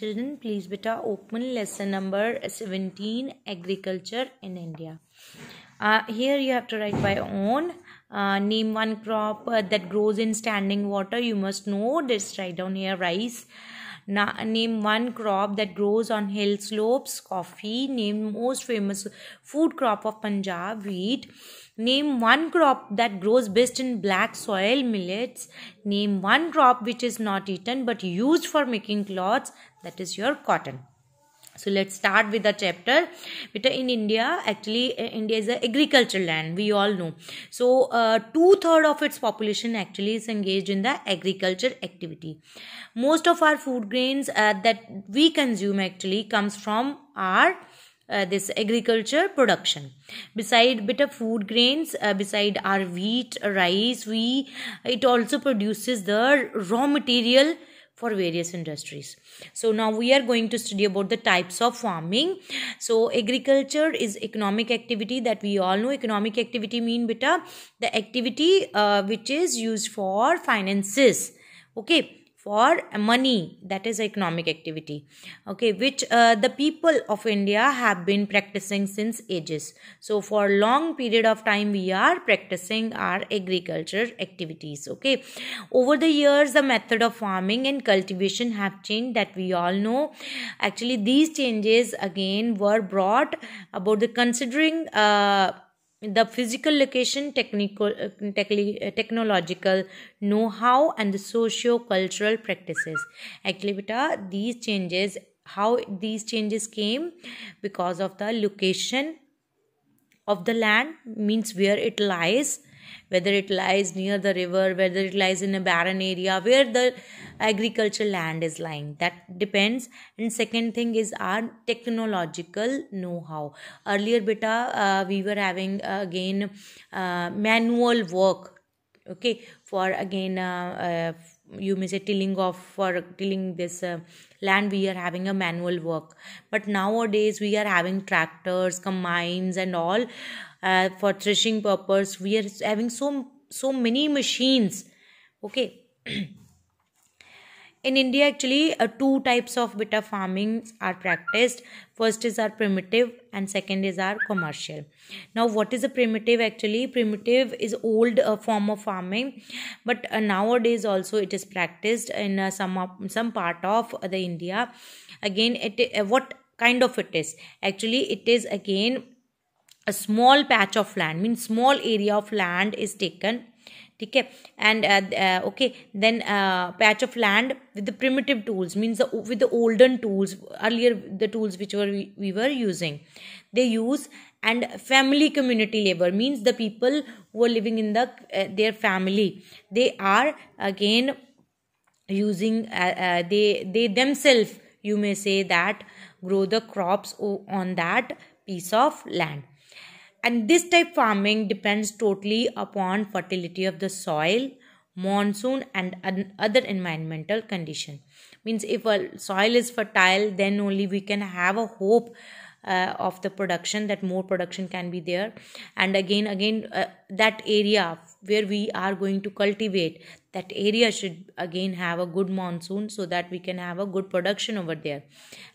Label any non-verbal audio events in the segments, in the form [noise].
children please beta open lesson number 17 agriculture in india uh, here you have to write by own uh, name one crop uh, that grows in standing water you must know this write down here rice Na name one crop that grows on hill slopes coffee name most famous food crop of punjab wheat Name one crop that grows best in black soil millets. Name one crop which is not eaten but used for making cloths that is your cotton. So let's start with the chapter. In India, actually, uh, India is an agricultural land. We all know. So uh, two third of its population actually is engaged in the agriculture activity. Most of our food grains uh, that we consume actually comes from our uh, this agriculture production beside bitter food grains uh, beside our wheat rice we it also produces the raw material for various industries so now we are going to study about the types of farming so agriculture is economic activity that we all know economic activity mean beta the activity uh, which is used for finances okay for money that is economic activity okay which uh, the people of india have been practicing since ages so for long period of time we are practicing our agriculture activities okay over the years the method of farming and cultivation have changed that we all know actually these changes again were brought about the considering uh, the physical location technical uh, uh, technological know-how and the socio-cultural practices actually beta these changes how these changes came because of the location of the land means where it lies whether it lies near the river, whether it lies in a barren area, where the agricultural land is lying. That depends. And second thing is our technological know how. Earlier, beta, uh, we were having uh, again uh, manual work, okay, for again uh, uh, you may say tilling of for tilling this uh, land we are having a manual work but nowadays we are having tractors combines and all uh, for threshing purpose we are having so so many machines okay [clears throat] in india actually uh, two types of beta farming are practiced first is our primitive and second is our commercial now what is a primitive actually primitive is old uh, form of farming but uh, nowadays also it is practiced in uh, some some part of the india again it uh, what kind of it is actually it is again a small patch of land means small area of land is taken ठीक है and okay then patch of land with the primitive tools means with the olden tools earlier the tools which were we were using they use and family community labour means the people who are living in the uh, their family they are again using uh, uh, they they themselves you may say that grow the crops on that piece of land and this type farming depends totally upon fertility of the soil monsoon and other environmental condition means if a soil is fertile then only we can have a hope uh, of the production that more production can be there and again again uh, that area where we are going to cultivate that area should again have a good monsoon so that we can have a good production over there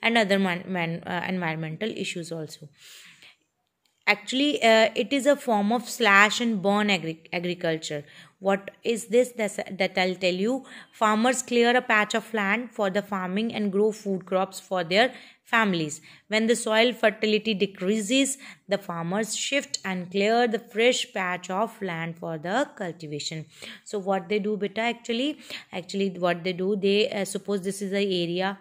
and other man, man uh, environmental issues also actually uh, it is a form of slash and burn agri- agriculture what is this that i'll tell you farmers clear a patch of land for the farming and grow food crops for their families when the soil fertility decreases the farmers shift and clear the fresh patch of land for the cultivation so what they do beta actually actually what they do they uh, suppose this is the area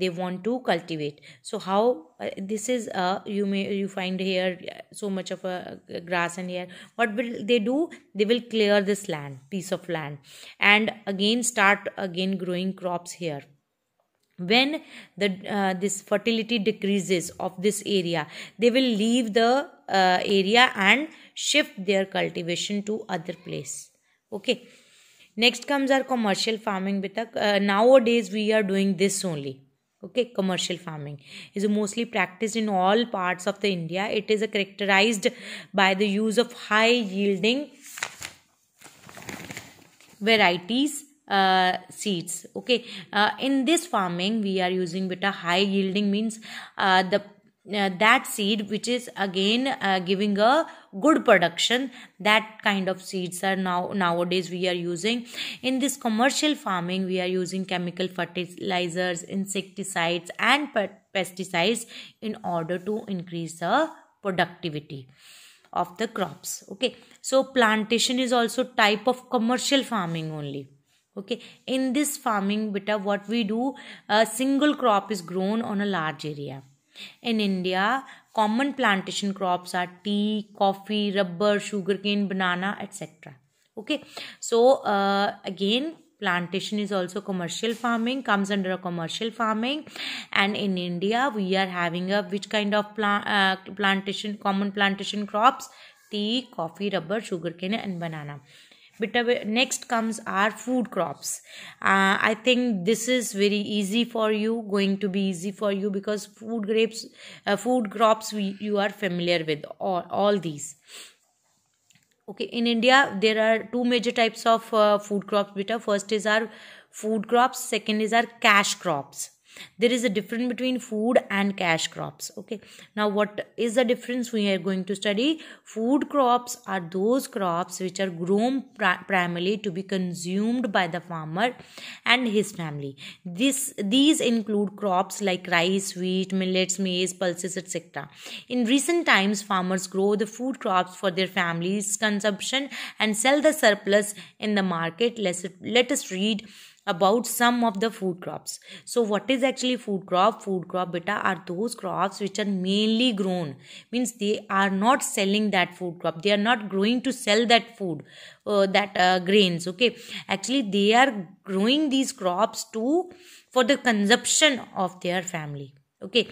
they want to cultivate so how uh, this is a uh, you may you find here uh, so much of a uh, grass and here what will they do they will clear this land piece of land and again start again growing crops here when the uh, this fertility decreases of this area they will leave the uh, area and shift their cultivation to other place okay next comes our commercial farming with uh, nowadays we are doing this only okay commercial farming is mostly practiced in all parts of the india it is characterized by the use of high yielding varieties uh, seeds okay uh, in this farming we are using beta high yielding means uh, the uh, that seed which is again uh, giving a good production that kind of seeds are now nowadays we are using in this commercial farming we are using chemical fertilizers insecticides and pesticides in order to increase the productivity of the crops okay so plantation is also type of commercial farming only okay in this farming beta what we do a single crop is grown on a large area in India, common plantation crops are tea, coffee, rubber, sugarcane, banana, etc. Okay, so uh, again, plantation is also commercial farming comes under a commercial farming and in india we are having a which kind of plant, uh, plantation common plantation crops tea coffee rubber sugarcane and banana but next comes our food crops uh, i think this is very easy for you going to be easy for you because food grapes uh, food crops we, you are familiar with all, all these okay in india there are two major types of uh, food crops Bitter. first is our food crops second is our cash crops there is a difference between food and cash crops okay now what is the difference we are going to study food crops are those crops which are grown primarily to be consumed by the farmer and his family this these include crops like rice wheat millets maize pulses etc in recent times farmers grow the food crops for their families consumption and sell the surplus in the market let us read about some of the food crops so what is actually food crop food crop beta are those crops which are mainly grown means they are not selling that food crop they are not growing to sell that food uh, that uh, grains okay actually they are growing these crops to for the consumption of their family okay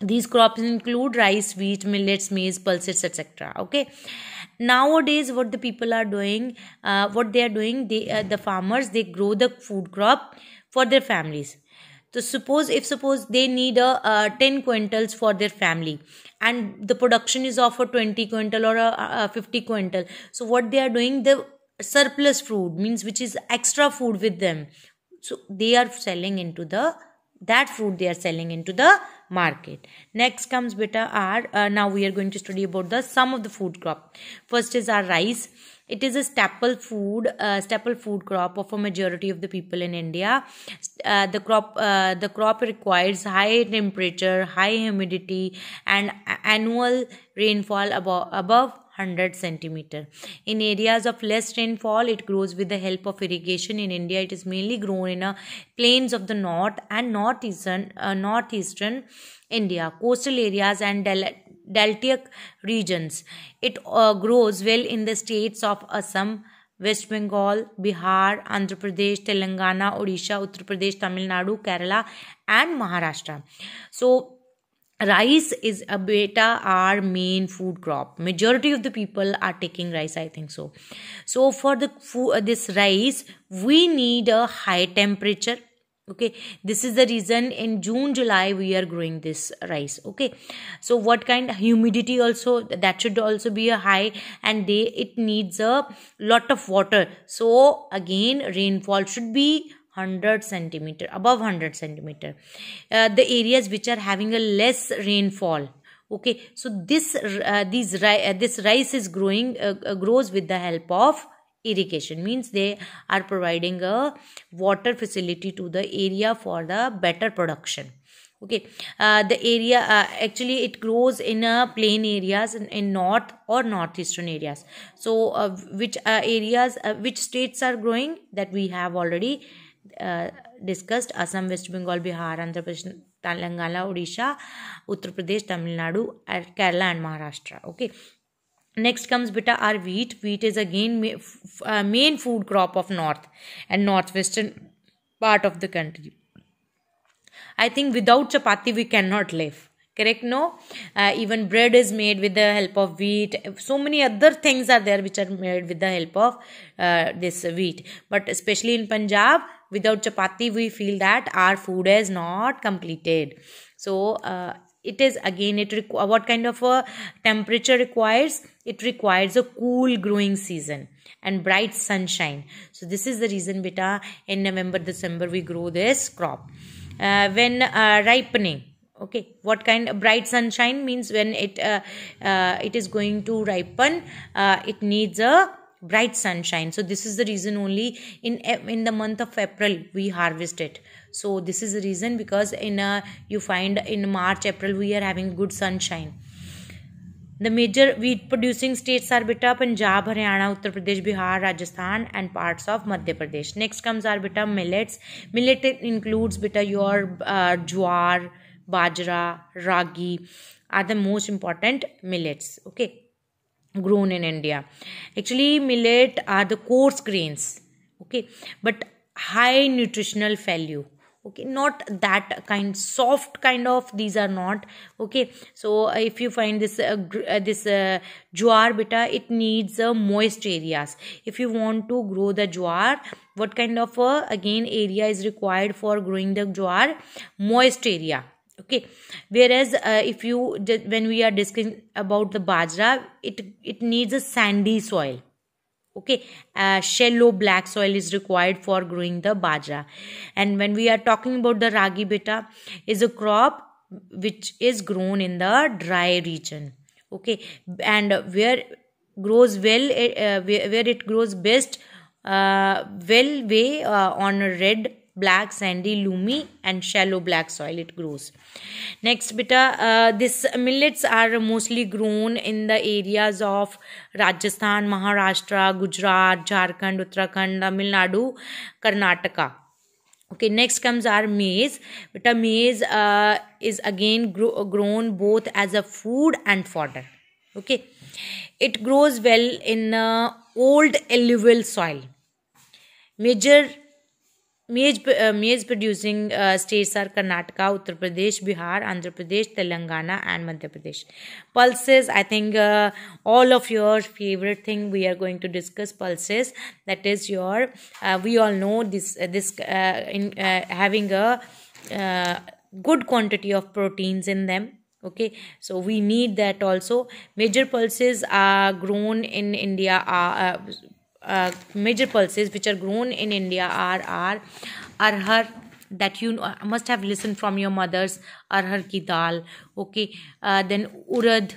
these crops include rice wheat millets maize pulses etc okay nowadays what the people are doing uh, what they are doing they uh, the farmers they grow the food crop for their families so suppose if suppose they need a, a 10 quintals for their family and the production is of a 20 quintal or a, a 50 quintal so what they are doing the surplus food means which is extra food with them so they are selling into the that food they are selling into the market next comes beta are uh, now we are going to study about the sum of the food crop first is our rice it is a staple food uh, staple food crop of a majority of the people in india uh, the crop uh, the crop requires high temperature high humidity and annual rainfall above above 100 centimeter. In areas of less rainfall, it grows with the help of irrigation. In India, it is mainly grown in the uh, plains of the north and northeastern uh, northeastern India, coastal areas and del- deltaic regions. It uh, grows well in the states of Assam. West Bengal, Bihar, Andhra Pradesh, Telangana, Odisha, Uttar Pradesh, Tamil Nadu, Kerala, and Maharashtra. So, rice is beta, our main food crop majority of the people are taking rice i think so so for the food, uh, this rice we need a high temperature okay this is the reason in june july we are growing this rice okay so what kind of humidity also that should also be a high and they it needs a lot of water so again rainfall should be 100 centimeter above 100 centimeter uh, the areas which are having a less rainfall okay so this uh, these uh, this rice is growing uh, uh, grows with the help of irrigation means they are providing a water facility to the area for the better production okay uh, the area uh, actually it grows in uh, plain areas in, in north or northeastern areas so uh, which uh, areas which states are growing that we have already discussed Assam West Bengal Bihar Andhra Pradesh Telangana Orissa Uttar Pradesh Tamil Nadu Kerala and Maharashtra okay next comes बेटा are wheat wheat is again main food crop of north and north western part of the country I think without chapati we can not live correct no uh, even bread is made with the help of wheat so many other things are there which are made with the help of uh, this wheat but especially in punjab without chapati we feel that our food is not completed so uh, it is again it requ- what kind of a temperature requires it requires a cool growing season and bright sunshine so this is the reason beta in november december we grow this crop uh, when uh, ripening okay what kind of bright sunshine means when it uh, uh, it is going to ripen uh, it needs a bright sunshine so this is the reason only in in the month of april we harvest it so this is the reason because in a, uh, you find in march april we are having good sunshine the major wheat producing states are beta Punjab, Haryana, Uttar Pradesh, Bihar, Rajasthan and parts of Madhya Pradesh. Next comes our beta millets. Millet includes beta your uh, bajra, ragi are the most important millets. Okay, grown in India. Actually, millet are the coarse grains. Okay, but high nutritional value okay not that kind soft kind of these are not okay so if you find this uh, uh, this uh, jowar beta it needs uh, moist areas if you want to grow the jowar what kind of uh, again area is required for growing the jowar moist area okay whereas uh, if you when we are discussing about the bajra it it needs a sandy soil okay uh, shallow black soil is required for growing the bajra and when we are talking about the ragi beta is a crop which is grown in the dry region okay and where grows well eh, uh, where it grows best uh, well way uh, on red black sandy loamy and shallow black soil it grows next beta uh, this millets are mostly grown in the areas of rajasthan maharashtra gujarat jharkhand uttarakhand tamil nadu karnataka okay next comes our maize but maize uh, is again grow, grown both as a food and fodder okay it grows well in uh, old alluvial soil major maize, uh, producing uh, states are Karnataka, Uttar Pradesh, Bihar, Andhra Pradesh, Telangana, and Madhya Pradesh. Pulses, I think uh, all of your favorite thing we are going to discuss pulses. That is your, uh, we all know this, this in having a good quantity of proteins in them okay so we need that also major pulses are grown in india are uh, major pulses which are grown in India are are arhar that you uh, must have listened from your mothers arhar ki dal okay uh, then urad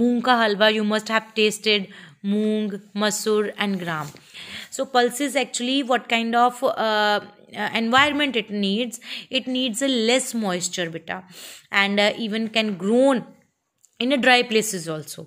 moong ka halwa you must have tasted moong masoor and gram so pulses actually what kind of uh, uh, environment it needs it needs a less moisture beta and uh, even can grown in a dry places also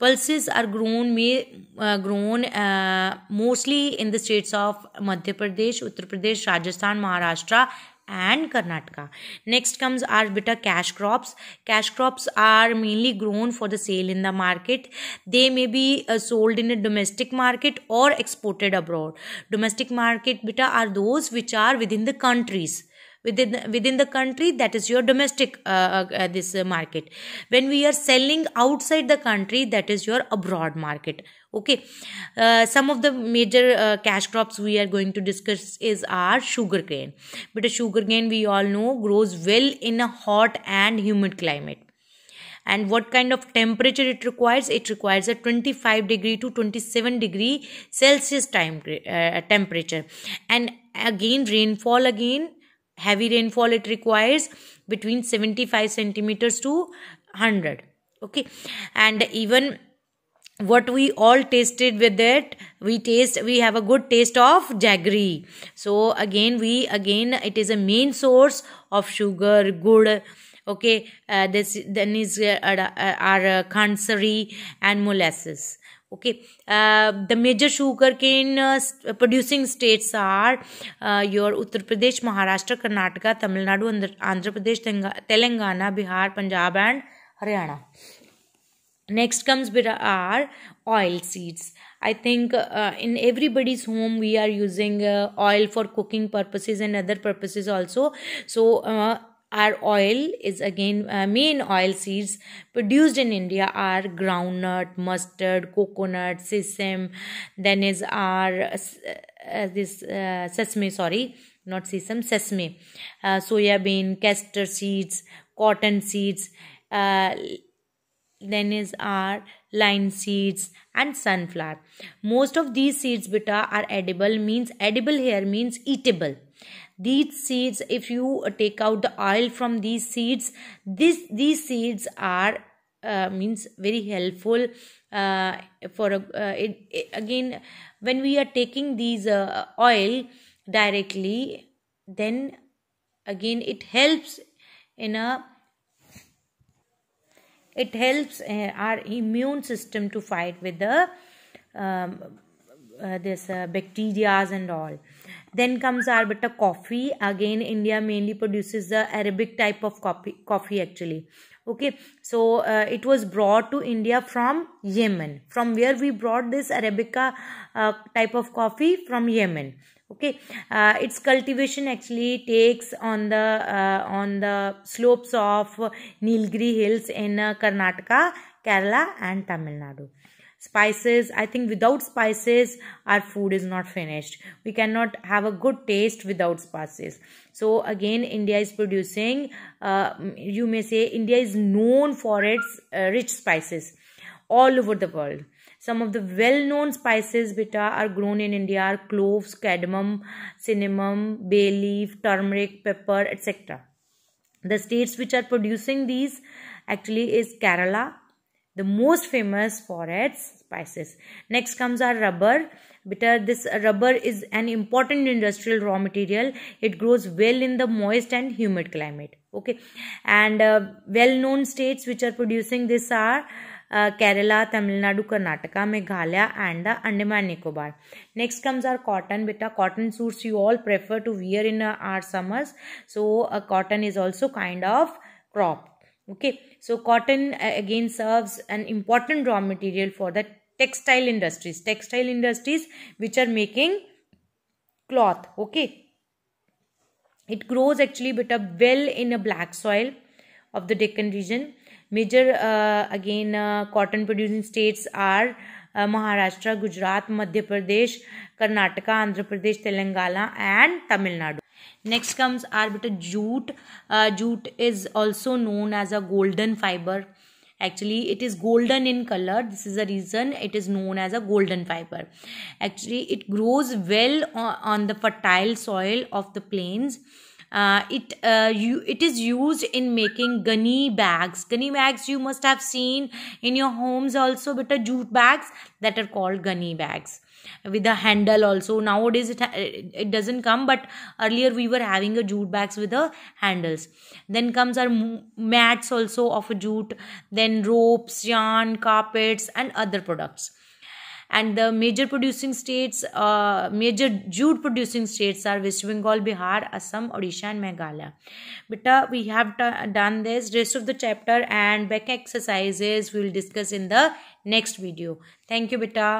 Pulses are grown may, uh, grown uh, mostly in the states of Madhya Pradesh, Uttar Pradesh, Rajasthan, Maharashtra, and Karnataka. Next comes our bitter cash crops. Cash crops are mainly grown for the sale in the market. They may be uh, sold in a domestic market or exported abroad. Domestic market bitter are those which are within the countries within the, within the country that is your domestic uh, uh, uh this uh, market when we are selling outside the country that is your abroad market okay uh, some of the major uh, cash crops we are going to discuss is our sugar cane. but a cane we all know grows well in a hot and humid climate and what kind of temperature it requires it requires a 25 degree to 27 degree celsius time uh, temperature and again rainfall again heavy rainfall it requires between 75 centimeters to 100 okay and even what we all tasted with it we taste we have a good taste of jaggery so again we again it is a main source of sugar good okay uh, this then is uh, uh, uh our uh, and molasses okay the major sugar cane producing states are your Uttar Pradesh Maharashtra Karnataka Tamil Nadu Andhra Pradesh Telangana Bihar Punjab and Haryana next comes are oil seeds I think in everybody's home we are using oil for cooking purposes and other purposes also so Our oil is again uh, main oil seeds produced in India are groundnut, mustard, coconut, sesame. Then is our uh, uh this uh, sesame. Sorry, not sesame, sesame, uh, soya bean, castor seeds, cotton seeds. Uh, then is our lime seeds and sunflower most of these seeds beta are edible means edible here means eatable these seeds if you uh, take out the oil from these seeds this these seeds are uh, means very helpful uh, for uh, it, it, again when we are taking these uh, oil directly then again it helps in a it helps uh, our immune system to fight with the um, this bacteria and all then comes Arbita coffee. Again, India mainly produces the Arabic type of coffee, coffee actually. Okay, so uh, it was brought to India from Yemen. From where we brought this Arabica uh, type of coffee? From Yemen. Okay, uh, its cultivation actually takes on the uh, on the slopes of Nilgiri hills in uh, Karnataka, Kerala and Tamil Nadu spices i think without spices our food is not finished we cannot have a good taste without spices so again india is producing uh, you may say india is known for its uh, rich spices all over the world some of the well-known spices beta are grown in india are cloves cardamom cinnamon bay leaf turmeric pepper etc the states which are producing these actually is kerala the most famous for its spices. Next comes our rubber. Bitter, this rubber is an important industrial raw material. It grows well in the moist and humid climate. Okay. And uh, well-known states which are producing this are uh, Kerala, Tamil Nadu, Karnataka, Meghalaya and the Andaman Nicobar. Next comes our cotton. Beta cotton suits you all prefer to wear in uh, our summers. So, cotton is also kind of crop. Okay So cotton again serves an important raw material for the textile industries. Textile industries which are making cloth. Okay. It grows actually up well in a black soil of the Deccan region. Major uh, again uh, cotton producing states are uh, Maharashtra, Gujarat, Madhya Pradesh, Karnataka, Andhra Pradesh, Telangana and Tamil Nadu. next comes arbiter jute uh, jute is also known as a golden fiber actually it is golden in color this is the reason it is known as a golden fiber actually it grows well on, on the fertile soil of the plains uh, it uh, you it is used in making gunny bags gunny bags you must have seen in your homes also but jute bags that are called gunny bags with a handle also nowadays it it doesn't come but earlier we were having a jute bags with the handles then comes our mats also of a jute then ropes yarn carpets and other products and the major producing states uh, major jute producing states are west bengal bihar assam odisha and meghalaya beta we have done this rest of the chapter and back exercises we will discuss in the next video thank you Bita.